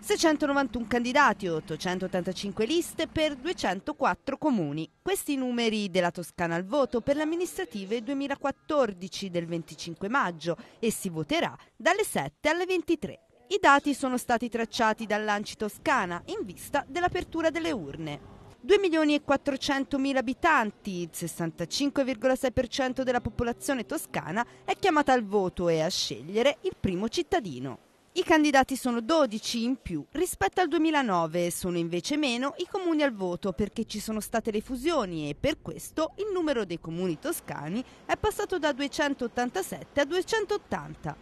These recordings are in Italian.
691 candidati, 885 liste per 204 comuni. Questi numeri della Toscana al voto per le amministrative 2014 del 25 maggio e si voterà dalle 7 alle 23. I dati sono stati tracciati dall'Anci Toscana in vista dell'apertura delle urne. 2 milioni e 400 mila abitanti, il 65,6% della popolazione toscana è chiamata al voto e a scegliere il primo cittadino. I candidati sono 12 in più rispetto al 2009, sono invece meno i comuni al voto perché ci sono state le fusioni e per questo il numero dei comuni toscani è passato da 287 a 280.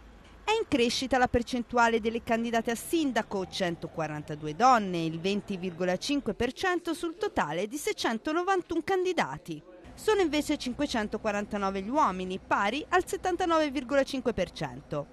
È in crescita la percentuale delle candidate a sindaco, 142 donne, il 20,5% sul totale di 691 candidati. Sono invece 549 gli uomini, pari al 79,5%.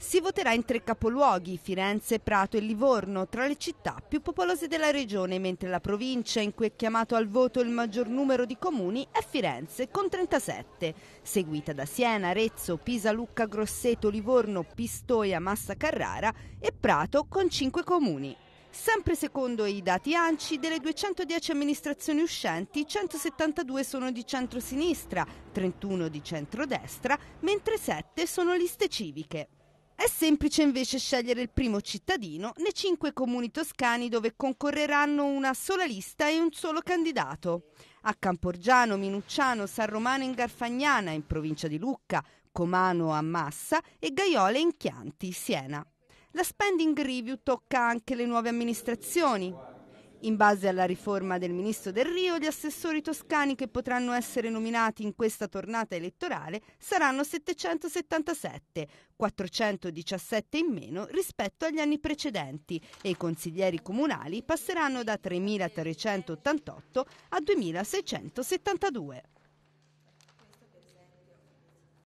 Si voterà in tre capoluoghi, Firenze, Prato e Livorno, tra le città più popolose della regione, mentre la provincia in cui è chiamato al voto il maggior numero di comuni è Firenze con 37, seguita da Siena, Arezzo, Pisa, Lucca, Grosseto, Livorno, Pistoia, Massa Carrara e Prato con 5 comuni. Sempre secondo i dati ANCI, delle 210 amministrazioni uscenti, 172 sono di centro-sinistra, 31 di centro-destra, mentre 7 sono liste civiche. È semplice invece scegliere il primo cittadino nei cinque comuni toscani dove concorreranno una sola lista e un solo candidato. A Camporgiano, Minucciano, San Romano in Garfagnana, in provincia di Lucca, Comano a Massa e Gaiole in Chianti, Siena. La spending review tocca anche le nuove amministrazioni. In base alla riforma del ministro Del Rio, gli assessori toscani che potranno essere nominati in questa tornata elettorale saranno 777, 417 in meno rispetto agli anni precedenti e i consiglieri comunali passeranno da 3.388 a 2.672.